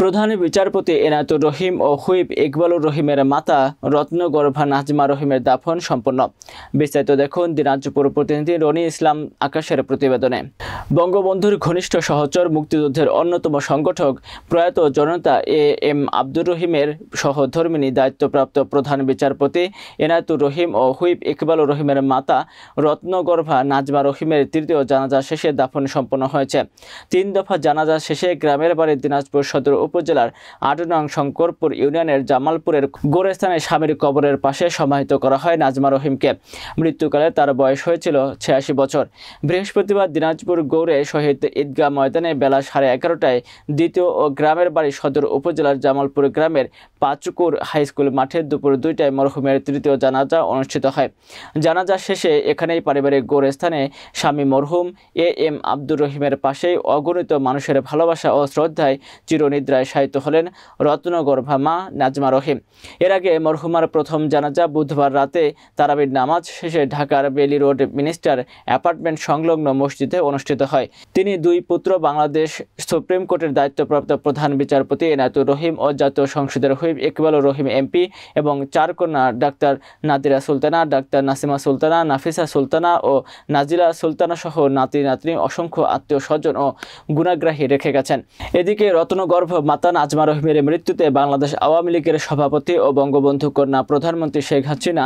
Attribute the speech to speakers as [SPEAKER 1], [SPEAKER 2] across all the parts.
[SPEAKER 1] প্রধান বিচারপতি এনায়তুর রহিম ও হুইব ইকবালুর রহিমের মাতা রত্নগর্ভা নাজমা রহিমের দাফন সম্পন্ন বিস্তারিত দেখুন দিনাজপুর প্রতিনিধি রনি ইসলাম আকাশের প্রতিবেদনে বঙ্গবন্ধুর ঘনিষ্ঠ সহচর মুক্তিযুদ্ধের অন্যতম সংগঠক প্রয়াত জনতা এ এম আব্দুর রহিমের সহধর্মিনী দায়িত্বপ্রাপ্ত প্রধান বিচারপতি এনায়তুর রহিম ও হুইব ইকবালুর রহিমের মাতা রত্নগর্ভা নাজমা রহিমের তৃতীয় জানাজা শেষে দাফন সম্পন্ন হয়েছে তিন দফা জানাজা শেষে গ্রামের বাড়ি দিনাজপুর সদর উপজেলার আট নং শঙ্করপুর ইউনিয়নের জামালপুরের গোরেস্থানে স্বামীর কবরের পাশে সমাহিত করা হয় নাজমা রহিমকে মৃত্যুকালে তার বয়স হয়েছিল ছিয়াশি বছর বৃহস্পতিবার দিনাজপুর গৌরে শহীদ ঈদগাহ ময়দানে বেলা সাড়ে এগারোটায় দ্বিতীয় ও গ্রামের বাড়ি সদর উপজেলার জামালপুর গ্রামের পাচুকুর হাইস্কুল মাঠে দুপুর দুইটায় মরহুমের তৃতীয় জানাজা অনুষ্ঠিত হয় জানাজা শেষে এখানেই পারিবারিক গোরস্থানে স্বামী মরহুম এ এম আব্দুর রহিমের পাশেই অগণিত মানুষের ভালোবাসা ও শ্রদ্ধায় চিরনিদ্রা জানাজায় শায়িত হলেন রত্নগর্ভা মা নাজমা রহিম এর আগে মরহুমার প্রথম জানাজা বুধবার রাতে তারাবির নামাজ শেষে ঢাকার বেলি রোড মিনিস্টার অ্যাপার্টমেন্ট সংলগ্ন মসজিদে অনুষ্ঠিত হয় তিনি দুই পুত্র বাংলাদেশ সুপ্রিম কোর্টের দায়িত্বপ্রাপ্ত প্রধান বিচারপতি এনায়তুর রহিম ও জাতীয় সংসদের হুইপ ইকবালুর রহিম এমপি এবং চার কন্যা ডাক্তার নাদিরা সুলতানা ডাক্তার নাসিমা সুলতানা নাফিসা সুলতানা ও নাজিলা সুলতানা সহ নাতি নাতনি অসংখ্য আত্মীয় স্বজন ও গুণাগ্রাহী রেখে গেছেন এদিকে রত্নগর্ভ মাতান আজমা রহিমের মৃত্যুতে বাংলাদেশ আওয়ামী লীগের সভাপতি ও বঙ্গবন্ধু কন্যা প্রধানমন্ত্রী শেখ হাসিনা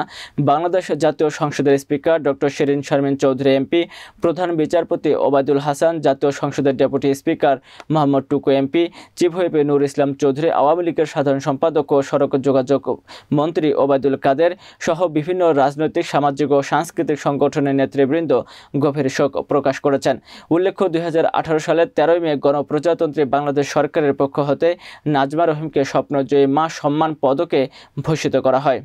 [SPEAKER 1] বাংলাদেশ জাতীয় সংসদের speaker doctor Shirin Sharmin Chowdhury MP প্রধান বিচারপতি ওবায়দুল হাসান জাতীয় সংসদের deputy speaker Mohammad Tuku MP chief whip Nur Islam Chowdhury Awami লীগের সাধারণ সম্পাদক ও সড়ক যোগাযোগ মন্ত্রী ওবায়দুল কাদের সহ বিভিন্ন রাজনৈতিক সামাজিক ও সাংস্কৃতিক সংগঠনের নেতৃবৃন্দ গভীর শোক প্রকাশ করেছেন উল্লেখ্য দুই সালের তেরোই মে গণপ্রজাতন্ত্রী বাংলাদেশ সরকারের পক্ষ হতে নাজমা রহিমকে স্বপ্নজয়ী মা সম্মান পদকে ভূষিত করা হয়